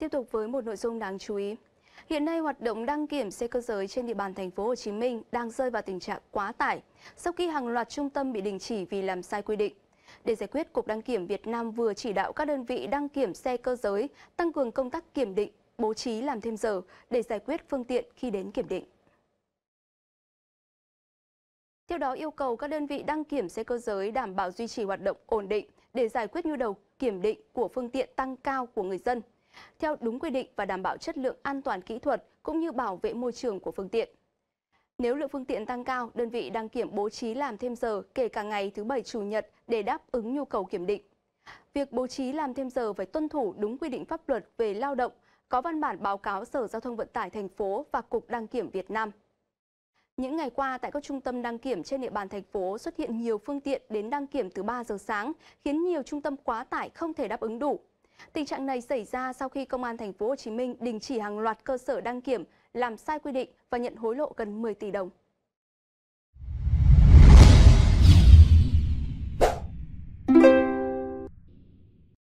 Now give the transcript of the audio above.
Tiếp tục với một nội dung đáng chú ý. Hiện nay hoạt động đăng kiểm xe cơ giới trên địa bàn thành phố Hồ Chí Minh đang rơi vào tình trạng quá tải sau khi hàng loạt trung tâm bị đình chỉ vì làm sai quy định. Để giải quyết, Cục Đăng kiểm Việt Nam vừa chỉ đạo các đơn vị đăng kiểm xe cơ giới tăng cường công tác kiểm định, bố trí làm thêm giờ để giải quyết phương tiện khi đến kiểm định. Theo đó yêu cầu các đơn vị đăng kiểm xe cơ giới đảm bảo duy trì hoạt động ổn định để giải quyết nhu cầu kiểm định của phương tiện tăng cao của người dân – theo đúng quy định và đảm bảo chất lượng an toàn kỹ thuật cũng như bảo vệ môi trường của phương tiện. Nếu lượng phương tiện tăng cao, đơn vị đăng kiểm bố trí làm thêm giờ kể cả ngày thứ bảy chủ nhật để đáp ứng nhu cầu kiểm định. Việc bố trí làm thêm giờ phải tuân thủ đúng quy định pháp luật về lao động, có văn bản báo cáo Sở Giao thông Vận tải thành phố và Cục Đăng kiểm Việt Nam. Những ngày qua, tại các trung tâm đăng kiểm trên địa bàn thành phố xuất hiện nhiều phương tiện đến đăng kiểm từ 3 giờ sáng, khiến nhiều trung tâm quá tải không thể đáp ứng đủ. Tình trạng này xảy ra sau khi Công an thành phố Hồ Chí Minh đình chỉ hàng loạt cơ sở đăng kiểm làm sai quy định và nhận hối lộ gần 10 tỷ đồng.